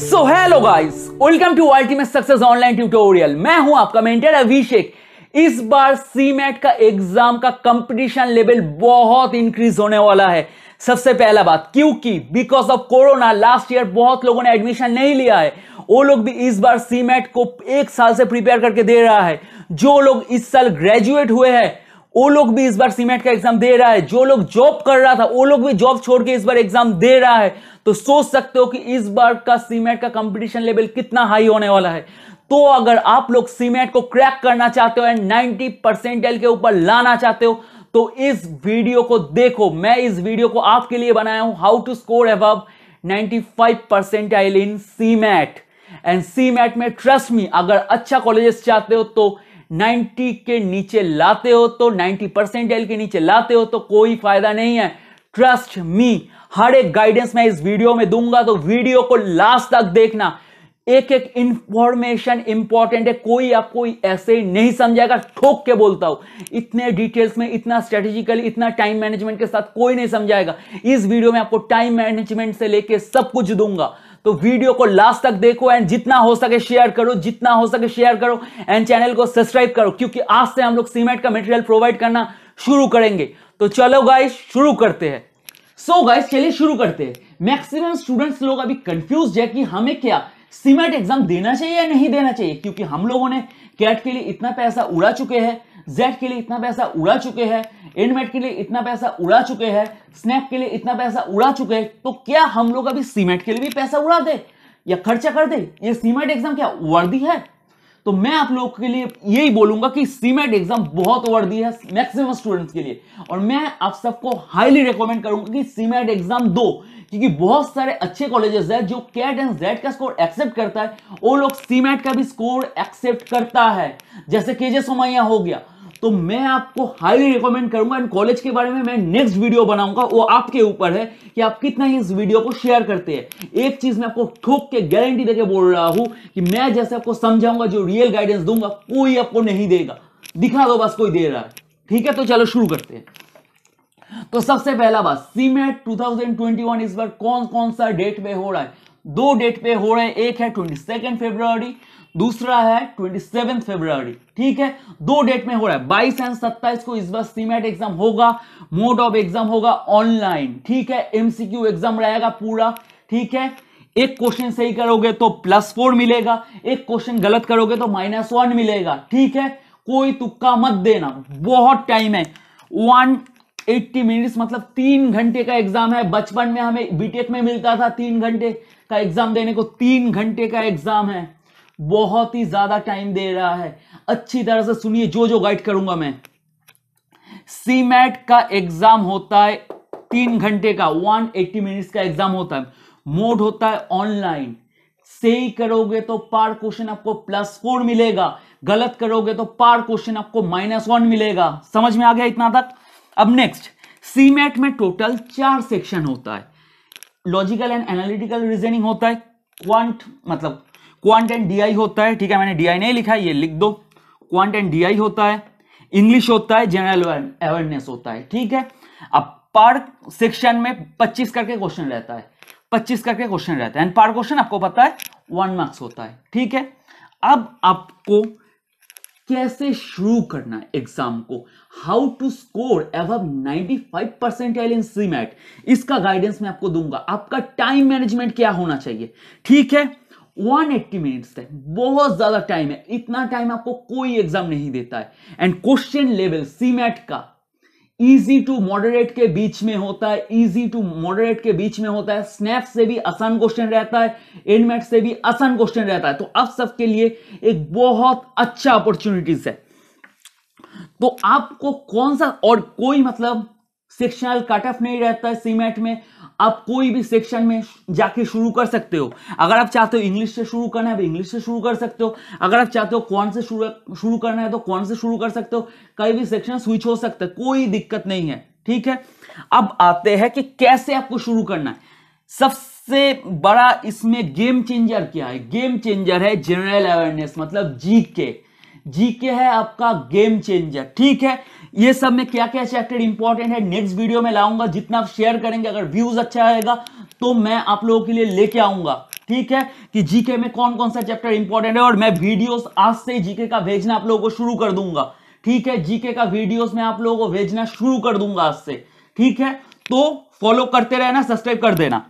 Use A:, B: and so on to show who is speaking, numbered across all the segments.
A: so hello guys welcome to Ultimate Success online tutorial मैं हूं आपका मेंटर अभिषेक इस बार सीमेट का एग्जाम का कंपटीशन लेवल बहुत इंक्रीज होने वाला है सबसे पहला बात क्योंकि because of corona last year बहुत लोगों ने एडमिशन नहीं लिया है वो लोग भी इस बार सीमेट को एक साल से प्रिपेयर करके दे रहा है जो लोग इस साल ग्रेजुएट हुए हैं वो लोग भी इस बार सीमेंट का एग्जाम दे रहा है जो लोग जॉब कर रहा था वो लोग भी जॉब छोड़ के इस बार एग्जाम दे रहा है तो सोच सकते हो कि इस बार का सीमेंट का कंपटीशन लेवल कितना हाई होने वाला है तो अगर आप लोग सीमेंट को क्रैक करना चाहते हो एंड नाइनटी परसेंटेज के ऊपर लाना चाहते हो तो इस वीडियो को देखो मैं इस वीडियो को आपके लिए बनाया हूं how to score above 95 percentile in CMAT and CMAT में ट्रस्ट मी अगर अच्छा कॉलेजेस चाहते हो तो 90 के नीचे लाते हो तो 90 परसेंट के नीचे लाते हो तो कोई फायदा नहीं है ट्रस्ट मी हर एक गाइडेंस मैं इस वीडियो में दूंगा तो वीडियो को लास्ट तक देखना एक एक इंफॉर्मेशन इंपॉर्टेंट है कोई आपको ऐसे नहीं समझाएगा ठोक के बोलता हूं इतने डिटेल्स में इतना स्ट्रेटेजिकल इतना टाइम मैनेजमेंट के साथ कोई नहीं समझाएगा इस वीडियो में आपको टाइम मैनेजमेंट से लेके सब कुछ दूंगा तो वीडियो को लास्ट तक देखो एंड जितना हो सके शेयर करो जितना हो सके शेयर करो एंड चैनल को सब्सक्राइब करो क्योंकि आज से हम लोग सीमेंट का मटेरियल प्रोवाइड करना शुरू करेंगे तो चलो गाइस शुरू करते हैं सो गाइस चलिए शुरू करते हैं मैक्सिमम स्टूडेंट्स लोग अभी कंफ्यूज है कि हमें क्या सीमेंट एग्जाम देना चाहिए या नहीं देना चाहिए क्योंकि हम लोगों ने कैट के लिए इतना पैसा उड़ा चुके हैं जेड के लिए इतना पैसा उड़ा चुके हैं इनमेट के लिए इतना पैसा उड़ा चुके हैं स्नैप के लिए इतना पैसा उड़ा चुके हैं तो क्या हम लोग अभी सीमेंट के लिए भी पैसा उड़ा दे या खर्चा कर दे ये सीमेंट एग्जाम क्या वर्दी है तो मैं आप लोगों के लिए यही बोलूंगा कि सीमेंट एग्जाम बहुत वर्दी है मैक्सिमम स्टूडेंट्स के लिए और मैं आप सबको हाईली रिकमेंड करूंगा कि सीमेंट एग्जाम दो क्योंकि बहुत सारे अच्छे कॉलेजेस हैं जो कैट एंड जेड का स्कोर एक्सेप्ट करता है वो लोग सीमेंट का भी स्कोर एक्सेप्ट करता है जैसे के जे सोमैया हो गया तो मैं आपको हाईली रिकमेंड करूंगा एंड कॉलेज के बारे में मैं नेक्स्ट वीडियो बनाऊंगा वो आपके ऊपर है कि आप कितना ही इस वीडियो को शेयर करते हैं एक चीज मैं आपको ठोक के गारंटी देकर बोल रहा हूं कि मैं जैसे आपको समझाऊंगा जो रियल गाइडेंस दूंगा कोई आपको नहीं देगा दिखा दो बस कोई दे रहा है ठीक है तो चलो शुरू करते हैं तो सबसे पहला बात सीमेट 2021 इस बार कौन कौन सा डेट में हो रहा है दो डेट पे हो रहे हैं एक है ट्वेंटी सेकेंड फेब्रवरी दूसरा है ट्वेंटी सेवन फेब्रुवरी ठीक है दो डेट में हो रहा है बाईस एंड सत्ताईस को इस बार सीमेट एग्जाम होगा मोड ऑफ एग्जाम होगा ऑनलाइन ठीक है एमसीक्यू एग्जाम रहेगा पूरा ठीक है एक क्वेश्चन सही करोगे तो प्लस फोर मिलेगा एक क्वेश्चन गलत करोगे तो माइनस वन मिलेगा ठीक है कोई तुक्का मत देना बहुत टाइम है वन 80 मिनट्स मतलब तीन घंटे का एग्जाम है बचपन में हमें बीटेक में मिलता था तीन घंटे का एग्जाम देने को तीन घंटे का एग्जाम है बहुत ही ज्यादा टाइम दे रहा है अच्छी तरह से सुनिए जो जो गाइड करूंगा मैं सीमेट का एग्जाम होता है तीन घंटे का वन एट्टी मिनट्स का एग्जाम होता है मोड होता है ऑनलाइन सही करोगे तो पार क्वेश्चन आपको प्लस फोर मिलेगा गलत करोगे तो पार क्वेश्चन आपको माइनस वन मिलेगा समझ में आ गया इतना तक अब नेक्स्ट सीमेट में टोटल चार सेक्शन होता है लॉजिकल एंड एनालिटिकल रीजनिंग होता है क्वांट मतलब क्वांट एंड डीआई होता है ठीक है मैंने डीआई नहीं लिखा ये लिख दो क्वांट एंड डीआई होता है इंग्लिश होता है जनरल अवेयरनेस होता है ठीक है अब पर सेक्शन में 25 करके क्वेश्चन रहता है 25 करके क्वेश्चन रहता है एंड पर क्वेश्चन आपको पता है वन मार्क्स होता है ठीक है अब आपको कैसे शुरू करना है एग्जाम को how to score above 95 percentile in CMAT इसका गाइडेंस मैं आपको दूंगा आपका टाइम मैनेजमेंट क्या होना चाहिए ठीक है 180 मिनट्स है बहुत ज्यादा टाइम है इतना टाइम आपको कोई एग्जाम नहीं देता है एंड क्वेश्चन लेवल सी का इजी टू मॉडरेट के बीच में होता है इजी टू मॉडरेट के बीच में होता है स्नैप से भी आसान क्वेश्चन रहता है एनमेट से भी आसान क्वेश्चन रहता है तो आप सबके लिए एक बहुत अच्छा अपॉर्चुनिटीज है तो आपको कौन सा और कोई मतलब सेक्शनल कट ऑफ नहीं रहता है सीमेंट में आप कोई भी सेक्शन में जाके शुरू कर सकते हो अगर आप चाहते हो इंग्लिश से शुरू करना है तो इंग्लिश से शुरू कर सकते हो अगर आप चाहते हो कौन से शुरू करना है तो कौन से शुरू कर सकते हो कई भी सेक्शन स्विच हो सकता है कोई दिक्कत नहीं है ठीक है अब आते हैं कि कैसे आपको शुरू करना है सबसे बड़ा इसमें गेम चेंजर क्या है गेम चेंजर है जनरल अवेयरनेस मतलब जीके जीके है आपका गेम चेंजर ठीक है ये सब में क्या क्या चैप्टर इंपॉर्टेंट है नेक्स्ट वीडियो में लाऊंगा जितना आप शेयर करेंगे अगर व्यूज अच्छा आएगा तो मैं आप लोगों के लिए लेके आऊंगा ठीक है कि जीके में कौन कौन सा चैप्टर इंपॉर्टेंट है और मैं वीडियोस आज से जीके का भेजना आप लोगों को शुरू कर दूंगा ठीक है जीके का वीडियोस में आप लोगों को भेजना शुरू कर दूंगा आज से ठीक है तो फॉलो करते रहना सब्सक्राइब कर देना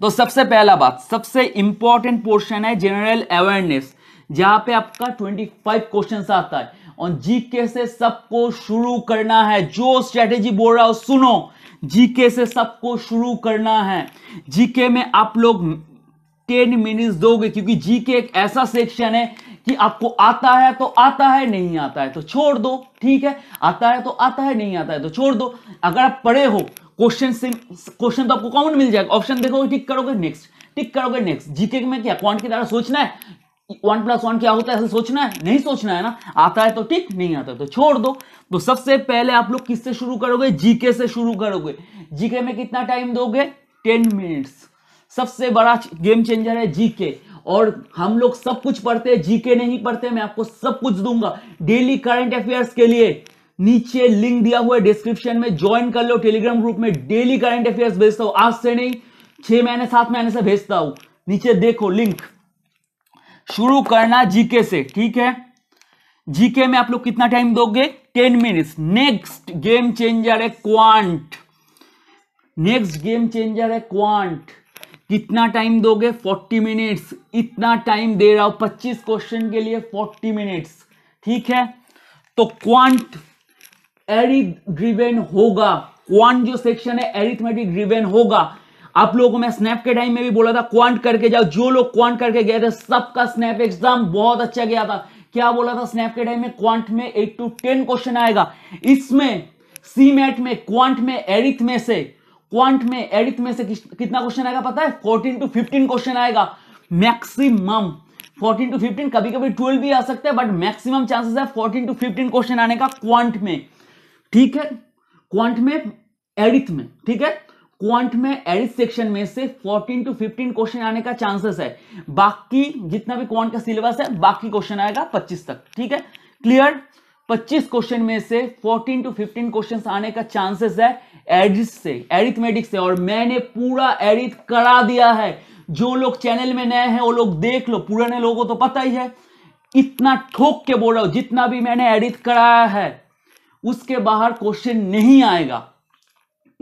A: तो सबसे पहला बात सबसे इंपॉर्टेंट पोर्शन है जनरल अवेयरनेस जहां पे आपका 25 क्वेश्चन आता है और जीके से सबको शुरू करना है जो स्ट्रेटेजी बोल रहा हो सुनो जीके से सबको शुरू करना है जीके में आप लोग टेन मिनट्स दोगे क्योंकि जीके एक ऐसा सेक्शन है कि आपको आता है तो आता है नहीं आता है तो छोड़ दो ठीक है आता है तो आता है नहीं आता है तो छोड़ दो अगर आप पढ़े हो क्वेश्चन से क्वेश्चन तो आपको कॉमन मिल जाएगा ऑप्शन देखोगे टिक करोगे नेक्स्ट टिक करोगे नेक्स्ट जीके में क्या क्वांट की द्वारा सोचना है वन प्लस वन क्या होता है ऐसे सोचना है नहीं सोचना है ना आता है तो ठीक नहीं आता तो छोड़ दो तो सबसे पहले आप लोग किससे शुरू करोगे जीके से शुरू करोगे जीके में कितना टाइम दोगे टेन मिनट्स सबसे बड़ा गेम चेंजर है जीके और हम लोग सब कुछ पढ़ते हैं जीके नहीं पढ़ते मैं आपको सब कुछ दूंगा डेली करंट अफेयर्स के लिए नीचे लिंक दिया हुआ है डिस्क्रिप्शन में ज्वाइन कर लो टेलीग्राम ग्रुप में डेली करंट अफेयर्स भेजता हूँ आज से नहीं छह महीने सात महीने से भेजता हूँ नीचे देखो लिंक शुरू करना जीके से ठीक है जीके में आप लोग कितना टाइम दोगे ten minutes next game changer है क्वांट नेक्स्ट गेम चेंजर है क्वांट कितना टाइम दोगे फोर्टी मिनट्स इतना टाइम दे रहा हूं पच्चीस क्वेश्चन के लिए फोर्टी मिनट्स ठीक है तो क्वांट एरिथ ड्रिवेन होगा क्वांट जो सेक्शन है एरिथमेटिक ड्रिवेन होगा आप लोगों को मैं स्नैप के टाइम में भी बोला था क्वांट करके जाओ जो लोग क्वांट करके गए थे सबका स्नैप एग्जाम बहुत अच्छा गया था क्या बोला था स्नैप के टाइम में क्वांट में एट टू टेन क्वेश्चन आएगा इसमें सी मैट में क्वांट में एरिथ में से क्वांट में एरिथ में से कितना क्वेश्चन आएगा पता है फोर्टीन टू फिफ्टीन क्वेश्चन आएगा मैक्सिमम 14 टू 15 कभी कभी 12 भी आ सकते हैं बट मैक्सिमम चांसेस है 14 टू 15 क्वेश्चन आने का क्वांट में ठीक है क्वांट में एडिथ में ठीक है क्वांट में एडिट सेक्शन में से 14 टू 15 क्वेश्चन आने का चांसेस है बाकी जितना भी क्वांट का सिलेबस है बाकी क्वेश्चन आएगा 25 तक ठीक है क्लियर 25 क्वेश्चन में से 14 टू 15 क्वेश्चंस आने का चांसेस है एडिथ से एरिथमेटिक से और मैंने पूरा एडिथ करा दिया है जो लोग चैनल में नए हैं वो लोग देख लो पुराने लोगों को तो पता ही है इतना ठोक के बोल रहा हूं जितना भी मैंने एडिट कराया है उसके बाहर क्वेश्चन नहीं आएगा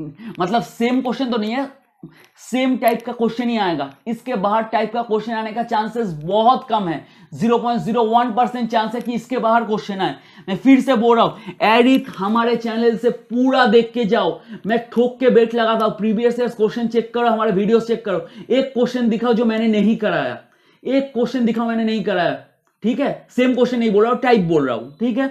A: मतलब सेम क्वेश्चन तो नहीं है सेम टाइप का क्वेश्चन ही आएगा इसके बाहर टाइप का क्वेश्चन आने का चांसेस बहुत कम है 0.01 परसेंट चांस है कि इसके बाहर क्वेश्चन आए मैं फिर से बोल रहा हूं एडिट हमारे चैनल से पूरा देख के जाओ मैं ठोक के बेट लगाता था प्रीवियस ईयर क्वेश्चन चेक करो हमारे वीडियो चेक करो एक क्वेश्चन दिखाओ जो मैंने नहीं कराया एक क्वेश्चन दिखाओ मैंने नहीं कराया ठीक है सेम क्वेश्चन नहीं बोल रहा हूं टाइप बोल रहा हूं ठीक है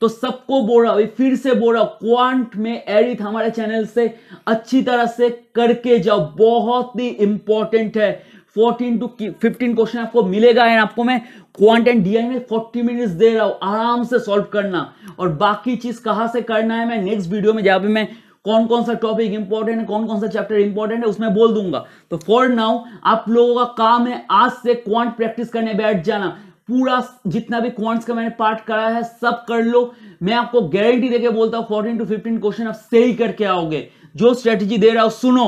A: तो सबको बोल रहा फिर से बोल रहा क्वांट में एरिथ हमारे चैनल से अच्छी तरह से करके जाओ बहुत ही इंपॉर्टेंट है 14 टू 15 क्वेश्चन आपको मिलेगा एंड आपको मैं क्वांट एंड डीआई में 40 मिनट्स दे रहा हूं आराम से सॉल्व करना और बाकी चीज कहां से करना है मैं नेक्स्ट वीडियो में जहां पर मैं कौन कौन सा टॉपिक इंपॉर्टेंट है कौन कौन सा चैप्टर इंपॉर्टेंट है उसमें बोल दूंगा तो फॉर नाउ आप लोगों का काम है आज से क्वांट प्रैक्टिस करने बैठ जाना पूरा जितना भी क्वांट्स का मैंने पार्ट करा है सब कर लो मैं आपको गारंटी देके बोलता हूं फोर्टीन टू फिफ्टीन क्वेश्चन आप सही करके आओगे जो स्ट्रेटजी दे रहा हूं सुनो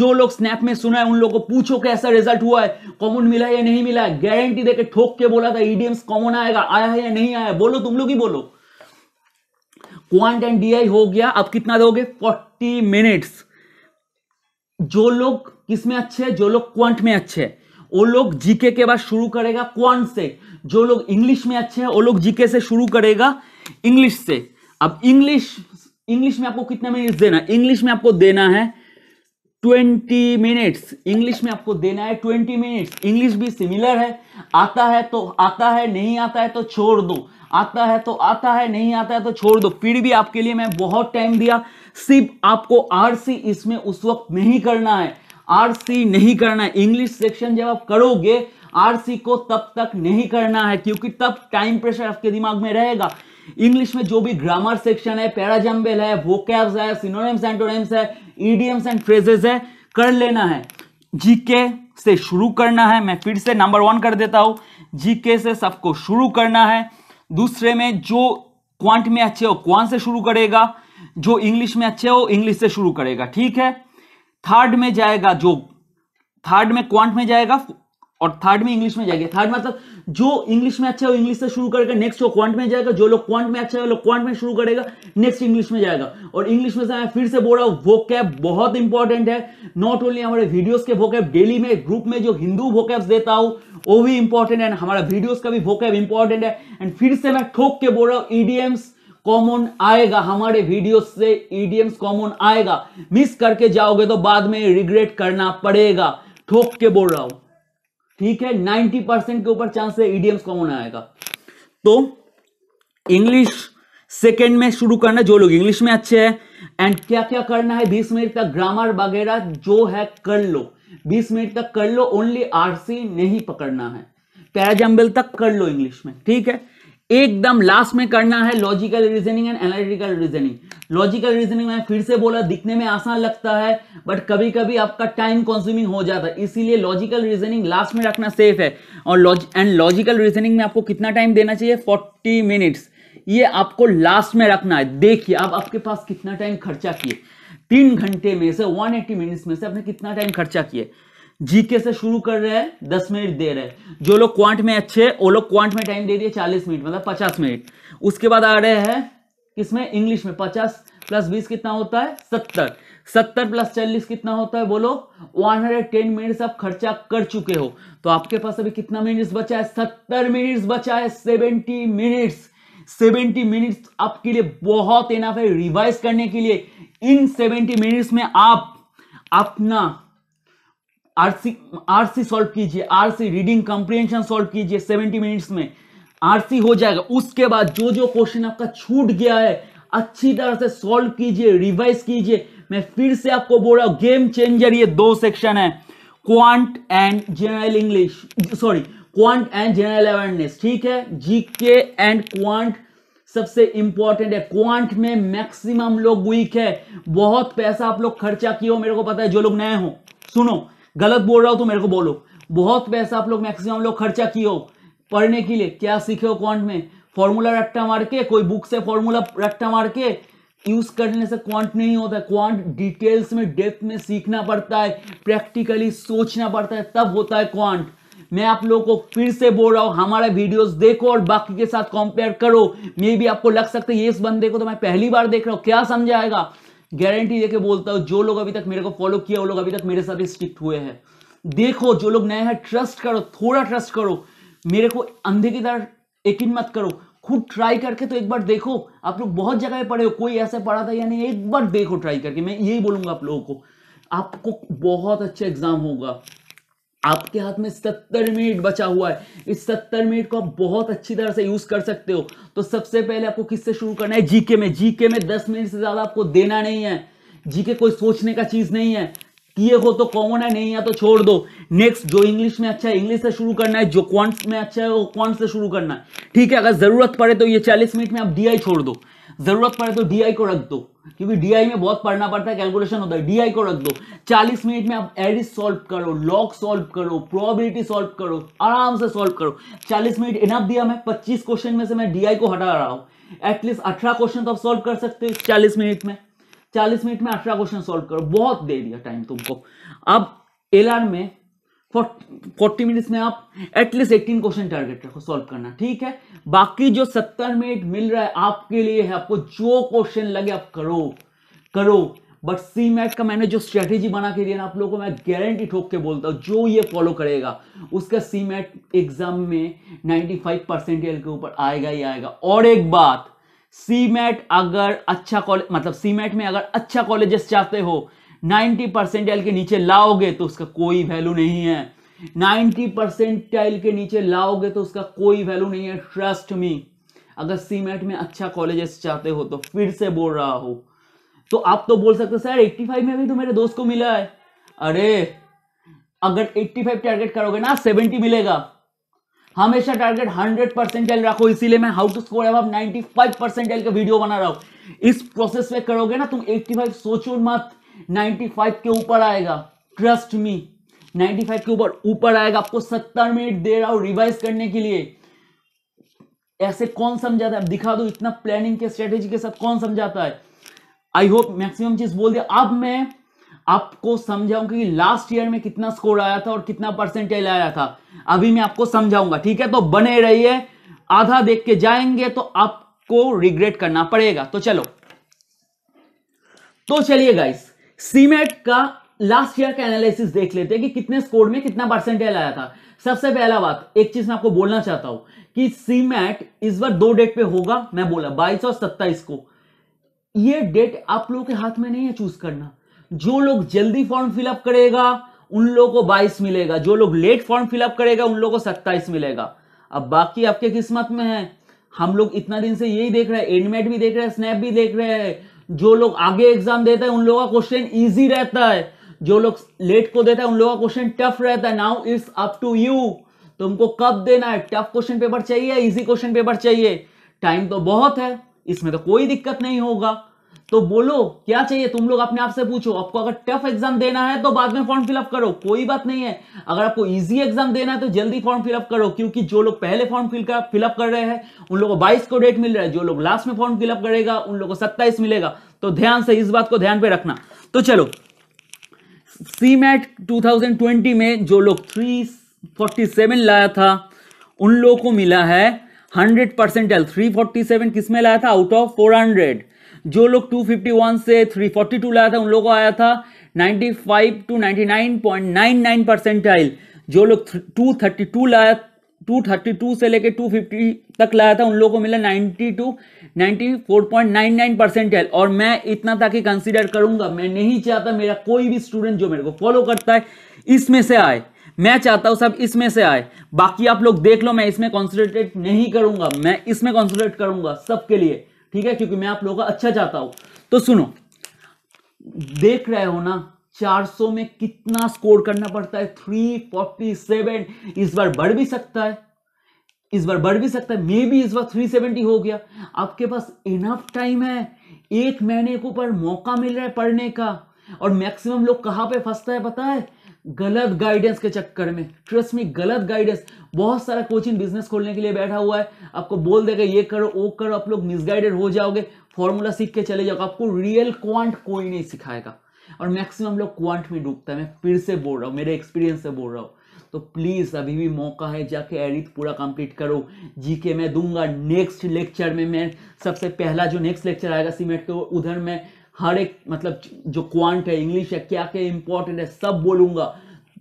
A: जो लोग स्नैप में सुना है उन लोगों को पूछो कैसा रिजल्ट हुआ है कॉमन मिला है या नहीं मिला है गारंटी देके ठोक के बोला था ईडीएम्स e कॉमन आएगा आया है या नहीं आया बोलो तुम लोग ही बोलो क्वांट एंड डी हो गया अब कितना दोगे फोर्टी मिनट्स जो लोग किसमें अच्छे है जो लोग क्वांट में अच्छे है वो लोग जीके के बाद शुरू करेगा कौन से जो लोग इंग्लिश में अच्छे हैं वो लोग जीके से शुरू करेगा इंग्लिश से अब इंग्लिश इंग्लिश में आपको कितना मिनट्स देना इंग्लिश में आपको देना है ट्वेंटी मिनट्स इंग्लिश में आपको देना है ट्वेंटी मिनट्स इंग्लिश भी सिमिलर है आता है तो आता है नहीं आता है तो छोड़ दो आता है तो आता है नहीं आता है तो छोड़ दो फिर भी आपके लिए मैं बहुत टाइम दिया सिर्फ आपको आरसी इसमें उस वक्त नहीं करना है आरसी नहीं करना है इंग्लिश सेक्शन जब आप करोगे आरसी को तब तक नहीं करना है क्योंकि तब टाइम प्रेशर आपके दिमाग में रहेगा इंग्लिश में जो भी ग्रामर सेक्शन है पैराजम्बेल है वोकैब्स है सिनोनिम्स एंटोनिम्स है ईडीएम्स एंड फ्रेजेस है कर लेना है जीके से शुरू करना है मैं फिर से नंबर वन कर देता हूं जीके से सबको शुरू करना है दूसरे में जो क्वांट में अच्छे हो क्वांट से शुरू करेगा जो इंग्लिश में अच्छे हो इंग्लिश से शुरू करेगा ठीक है थर्ड में जाएगा जो थर्ड में क्वांट में जाएगा और थर्ड में इंग्लिश में जाएगा थर्ड मतलब जो इंग्लिश में अच्छा है वो इंग्लिश से शुरू करेगा नेक्स्ट वो क्वांट में जाएगा जो लोग क्वांट में अच्छा है वो लोग क्वांट में शुरू करेगा नेक्स्ट इंग्लिश में जाएगा और इंग्लिश में से मैं फिर से बोल रहा हूँ वो कैब बहुत इंपॉर्टेंट है नॉट ओनली हमारे वीडियोज के वो कैब डेली में ग्रुप में जो हिंदू वो कैब्स देता हूँ वो भी इंपॉर्टेंट है हमारा वीडियोज का भी वो कैब इंपॉर्टेंट है एंड फिर से मैं ठोक के बोल रहा हूँ ईडीएम्स कॉमन आएगा हमारे वीडियो से ईडीएम्स कॉमन आएगा मिस करके जाओगे तो बाद में रिग्रेट करना पड़ेगा ठोक के बोल रहा हूं ठीक है 90 परसेंट के ऊपर चांस है ईडीएम्स कॉमन आएगा तो इंग्लिश सेकेंड में शुरू करना जो लोग इंग्लिश में अच्छे हैं एंड क्या क्या करना है बीस मिनट तक ग्रामर वगैरह जो है कर लो बीस मिनट तक कर लो ओनली आरसी नहीं पकड़ना है पैराजल तक कर लो इंग्लिश में ठीक है एकदम लास्ट में करना है logical reasoning and analytical reasoning logical reasoning मैं फिर से बोला दिखने में आसान लगता है बट कभी कभी आपका टाइम कंज्यूमिंग हो जाता है इसीलिए लॉजिकल रीजनिंग लास्ट में रखना सेफ है और एंड लॉजिकल रीजनिंग में आपको कितना टाइम देना चाहिए फोर्टी मिनट्स ये आपको लास्ट में रखना है देखिए आप आपके पास कितना टाइम खर्चा किए तीन घंटे में से एट्टी मिनट्स में से आपने कितना टाइम खर्चा किए जीके से शुरू कर रहे हैं दस मिनट दे रहे हैं जो लोग क्वांट में अच्छे वो लोग क्वांट में टाइम दे दिए चालीस मिनट मतलब पचास मिनट उसके बाद आ रहे हैं किसमें इंग्लिश में पचास प्लस बीस कितना होता है सत्तर सत्तर प्लस चालीस कितना होता है बोलो वन हंड्रेड टेन मिनट्स आप खर्चा कर चुके हो तो आपके पास अभी कितना मिनट्स बचा है सत्तर मिनट्स बचा है सेवेंटी मिनट्स सेवेंटी मिनट्स आपके लिए बहुत इनाफ है रिवाइज करने के लिए इन सेवेंटी मिनट्स में आप अपना आरसी आरसी सॉल्व कीजिए आरसी रीडिंग कॉम्प्रिहेंशन सॉल्व कीजिए 70 मिनट्स में आरसी हो जाएगा उसके बाद जो जो क्वेश्चन आपका छूट गया है अच्छी तरह से सॉल्व कीजिए रिवाइज कीजिए मैं फिर से आपको बोल रहा हूं गेम चेंजर ये दो सेक्शन है quant and general English sorry quant and general awareness ठीक है जीके एंड क्वांट सबसे इंपॉर्टेंट है क्वांट में मैक्सिमम लोग वीक है बहुत पैसा आप लोग खर्चा किए हो मेरे को पता है जो लोग नए हो सुनो गलत बोल रहा हो तो मेरे को बोलो बहुत पैसा आप लोग मैक्सिमम लोग खर्चा किए हो पढ़ने के लिए क्या सीखे हो क्वांट में फॉर्मूला रट्टा मार के कोई बुक से फॉर्मूला रट्टा मार के यूज करने से क्वांट नहीं होता है क्वांट डिटेल्स में डेप्थ में सीखना पड़ता है प्रैक्टिकली सोचना पड़ता है तब होता है क्वांट मैं आप लोगों को फिर से बोल रहा हूँ हमारे वीडियोस देखो और बाकी के साथ कंपेयर करो मे भी आपको लग सकता है ये इस बंदे को तो मैं पहली बार देख रहा हूँ क्या समझाएगा गारंटी देके बोलता हूँ जो लोग अभी तक मेरे को फॉलो किया वो लोग अभी तक मेरे साथ स्टिक हुए हैं देखो जो लोग नए हैं ट्रस्ट करो थोड़ा ट्रस्ट करो मेरे को अंधे की तरह यकीन मत करो खुद ट्राई करके तो एक बार देखो आप लोग बहुत जगह पे पढ़े हो कोई ऐसे पढ़ा था या नहीं एक बार देखो ट्राई करके मैं यही बोलूंगा आप लोगों को आपको बहुत अच्छा एग्जाम होगा आपके हाथ में सत्तर मिनट बचा हुआ है इस सत्तर मिनट को आप बहुत अच्छी तरह से यूज कर सकते हो तो सबसे पहले आपको किससे शुरू करना है जीके में जीके में दस मिनट से ज्यादा आपको देना नहीं है जीके कोई सोचने का चीज नहीं है किए हो तो कॉमन है नहीं है तो छोड़ दो नेक्स्ट जो इंग्लिश में अच्छा है इंग्लिश से शुरू करना है जो क्वांट्स में अच्छा है वो क्वांट से शुरू करना है ठीक है अगर जरूरत पड़े तो ये चालीस मिनट में आप डीआई छोड़ दो जरूरत पड़े तो डीआई को रख दो क्योंकि डीआई में बहुत पढ़ना पड़ता है कैलकुलेशन होता है डीआई को रख दो 40 मिनट में आप एडिस सॉल्व करो लॉग सॉल्व करो प्रोबेबिलिटी सॉल्व करो आराम से सॉल्व करो 40 मिनट इनफ दिया मैं 25 क्वेश्चन में से मैं डीआई को हटा रहा हूँ एटलीस्ट अठारह क्वेश्चन तो आप सॉल्व कर सकते हो चालीस मिनट में चालीस मिनट में अठारह क्वेश्चन सोल्व करो बहुत दे दिया टाइम तुमको अब एल में फोर्टी मिनट्स में आप एटलीस्ट एटीन क्वेश्चन टारगेट रखो सॉल्व करना ठीक है बाकी जो सत्तर मिनट मिल रहा है आपके लिए है आपको जो क्वेश्चन लगे आप करो करो बट सी मैट का मैंने जो स्ट्रेटेजी बना के दिया ना आप लोगों को मैं गारंटी ठोक के बोलता हूँ जो ये फॉलो करेगा उसका सी मैट एग्जाम में 95 परसेंटेज के ऊपर आएगा ही आएगा और एक बात सी मैट अगर अच्छा कॉलेज मतलब सी मैट में अगर अच्छा कॉलेजेस चाहते हो 90 परसेंटाइल के नीचे लाओगे तो उसका कोई वैल्यू नहीं है 90 परसेंटाइल के नीचे लाओगे तो उसका कोई वैल्यू नहीं है ट्रस्ट मी अगर सीमेंट में अच्छा कॉलेजेस चाहते हो तो फिर से बोल रहा हो तो आप तो बोल सकते हो सर 85 में भी तो मेरे दोस्त को मिला है अरे अगर 85 टारगेट करोगे ना 70 मिलेगा हमेशा टारगेट 100 परसेंटाइल रखो इसीलिए मैं हाउ टू स्कोर अब 95 परसेंटाइल का वीडियो बना रहा हूं इस प्रोसेस में करोगे ना तुम 85 सोचो मत 95 के ऊपर आएगा ट्रस्ट मी 95 के ऊपर ऊपर आएगा आपको 70 मिनट दे रहा हूं रिवाइज करने के लिए ऐसे कौन समझाता है दिखा दो इतना प्लानिंग के स्ट्रेटेजी के साथ कौन समझाता है आई होप मैक्सिमम चीज बोल दिया अब मैं आपको समझाऊं कि लास्ट ईयर में कितना स्कोर आया था और कितना परसेंटेज आया था अभी मैं आपको समझाऊंगा ठीक है तो बने रहिए आधा देख के जाएंगे तो आपको रिग्रेट करना पड़ेगा तो चलो तो चलिए गाइस सीमेट e का लास्ट ईयर का एनालिसिस देख लेते हैं कि कितने स्कोर में कितना परसेंटेज आया था सबसे पहला बात एक चीज मैं आपको बोलना चाहता हूं कि सीमेट e इस बार दो डेट पे होगा मैं बोला बाईस और सत्ताईस को ये डेट आप लोगों के हाथ में नहीं है चूज करना जो लोग जल्दी फॉर्म फिलअप करेगा उन लोगों को बाईस मिलेगा जो लोग लेट फॉर्म फिलअप करेगा उन लोगों को सत्ताईस मिलेगा अब बाकी आपके किस्मत में है हम लोग इतना दिन से यही देख रहे हैं एंडमेट e भी देख रहे हैं स्नैप भी देख रहे हैं जो लोग आगे एग्जाम देते हैं उन लोगों का क्वेश्चन ईजी रहता है जो लोग लेट को देता है उन लोगों का क्वेश्चन टफ रहता है now it's up to you तुमको कब देना है टफ क्वेश्चन पेपर चाहिए इजी क्वेश्चन पेपर चाहिए टाइम तो बहुत है इसमें तो कोई दिक्कत नहीं होगा तो बोलो क्या चाहिए तुम लोग अपने आप से पूछो आपको अगर टफ एग्जाम देना है तो बाद में फॉर्म फिलअप करो कोई बात नहीं है अगर आपको इजी एग्जाम देना है तो जल्दी फॉर्म फिलअप करो क्योंकि जो लोग पहले फॉर्म फिलअप कर रहे हैं उन लोगों को बाईस को डेट मिल रहा है जो लोग लास्ट में फॉर्म फिलअप करेगा उन लोगों को सत्ताईस मिलेगा तो ध्यान से इस बात को ध्यान पे रखना तो चलो सी मैट में जो लोग थ्री लाया था उन लोगों को मिला है hundred percent three forty seven किस लाया था आउट ऑफ फोर हंड्रेड जो लोग 251 से 342 लाया था उन लोगों को आया था 95 टू 99.99 परसेंटाइल जो लोग 232 लाया 232 से लेके 250 तक लाया था उन लोगों को मिला 92 टू 94.99 परसेंटाइल और मैं इतना था कि कंसिडर करूंगा मैं नहीं चाहता मेरा कोई भी स्टूडेंट जो मेरे को फॉलो करता है इसमें से आए मैं चाहता हूं सब इसमें से आए बाकी आप लोग देख लो मैं इसमें कॉन्सेंट्रेट नहीं करूंगा मैं इसमें कॉन्सेंट्रेट करूंगा सबके लिए ठीक है क्योंकि मैं आप लोगों का अच्छा चाहता हूं तो सुनो देख रहे हो ना 400 में कितना स्कोर करना पड़ता है 347 इस बार बढ़ भी सकता है इस बार बढ़ भी सकता है मे बी इस बार 370 हो गया आपके पास इनफ टाइम है एक महीने के ऊपर मौका मिल रहा है पढ़ने का और मैक्सिमम लोग कहां पे फंसता है पता है गलत गाइडेंस के चक्कर में ट्रस्ट मी गलत गाइडेंस बहुत सारा कोचिंग बिजनेस खोलने के लिए बैठा हुआ है आपको बोल देगा ये करो वो करो आप लोग मिसगाइडेड हो जाओगे फॉर्मूला सीख के चले जाओगे आपको रियल क्वांट कोई नहीं सिखाएगा और मैक्सिमम लोग क्वांट में डूबता है मैं फिर से बोल रहा हूँ मेरे एक्सपीरियंस से बोल रहा हूँ तो प्लीज़ अभी भी मौका है जाके एडिट पूरा कंप्लीट करो जीके मैं दूंगा नेक्स्ट लेक्चर में मैं सबसे पहला जो नेक्स्ट लेक्चर आएगा सीमेंट के उधर मैं हर एक मतलब जो क्वांट है इंग्लिश है क्या क्या इंपॉर्टेंट है सब बोलूंगा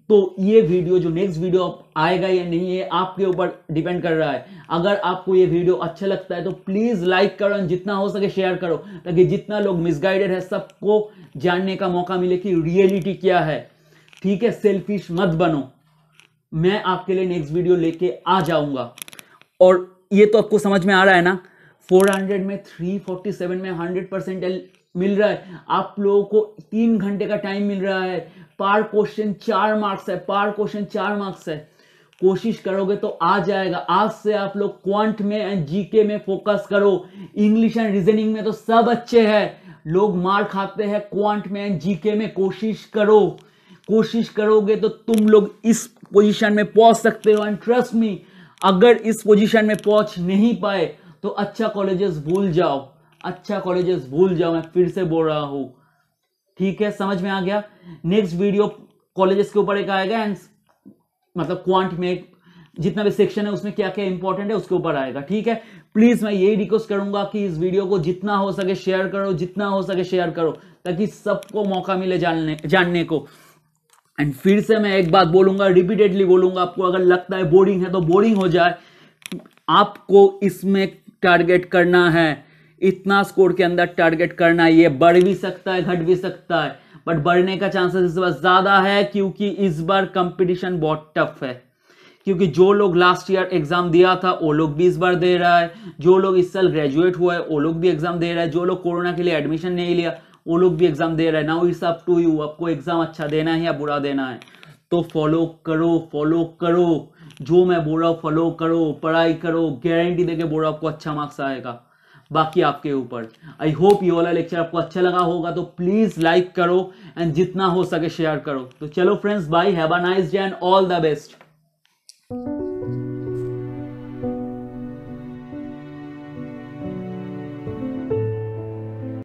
A: तो ये वीडियो जो नेक्स्ट वीडियो आएगा या नहीं है आपके ऊपर डिपेंड कर रहा है अगर आपको ये वीडियो अच्छा लगता है तो प्लीज़ लाइक करो जितना हो सके शेयर करो ताकि जितना लोग मिसगाइडेड है सबको जानने का मौका मिले कि रियलिटी क्या है ठीक है सेल्फिश मत बनो मैं आपके लिए नेक्स्ट वीडियो लेके आ जाऊंगा और ये तो आपको समझ में आ रहा है ना 400 में 347 में 100 परसेंट मिल रहा है आप लोगों को तीन घंटे का टाइम मिल रहा है पार क्वेश्चन चार मार्क्स है पार क्वेश्चन चार मार्क्स है कोशिश करोगे तो आ जाएगा आज से आप लोग क्वांट में एंड जीके में फोकस करो इंग्लिश एंड रीजनिंग में तो सब अच्छे हैं लोग मार खाते हैं क्वांट में एंड जीके में कोशिश करो कोशिश करोगे तो तुम लोग इस पोजीशन में पहुंच सकते हो एंड ट्रस्ट मी अगर इस पोजीशन में पहुंच नहीं पाए तो अच्छा कॉलेजेस भूल जाओ अच्छा कॉलेजेस भूल जाओ मैं फिर से बोल रहा हूँ ठीक है समझ में आ गया नेक्स्ट वीडियो कॉलेजेस के ऊपर एक आएगा एंड मतलब क्वांट में जितना भी सेक्शन है उसमें क्या क्या इंपॉर्टेंट है उसके ऊपर आएगा ठीक है प्लीज मैं यही रिक्वेस्ट करूंगा कि इस वीडियो को जितना हो सके शेयर करो जितना हो सके शेयर करो ताकि सबको मौका मिले जानने जानने को एंड फिर से मैं एक बात बोलूंगा रिपीटेडली बोलूंगा आपको अगर लगता है बोरिंग है तो बोरिंग हो जाए आपको इसमें टारगेट करना है इतना स्कोर के अंदर टारगेट करना ये बढ़ भी सकता है घट भी सकता है बट बढ़ने का चांसेस इस बार ज़्यादा है क्योंकि इस बार कंपटीशन बहुत टफ है क्योंकि जो लोग लास्ट ईयर एग्ज़ाम दिया था वो लोग भी इस बार दे रहा है जो लोग इस साल ग्रेजुएट हुआ है वो लोग भी एग्ज़ाम दे रहा है जो लोग कोरोना के लिए एडमिशन नहीं लिया वो लोग भी एग्ज़ाम दे रहे हैं now it's up to you आपको एग्ज़ाम अच्छा देना है या बुरा देना है तो फॉलो करो फॉलो करो जो मैं बोल रहा हूँ फॉलो करो पढ़ाई करो गारंटी देके बोल रहा हूँ आपको अच्छा मार्क्स आएगा बाकी आपके ऊपर आई होप ये वाला लेक्चर आपको अच्छा लगा होगा तो प्लीज़ लाइक करो एंड जितना हो सके शेयर करो तो चलो friends bye have a nice day and all the best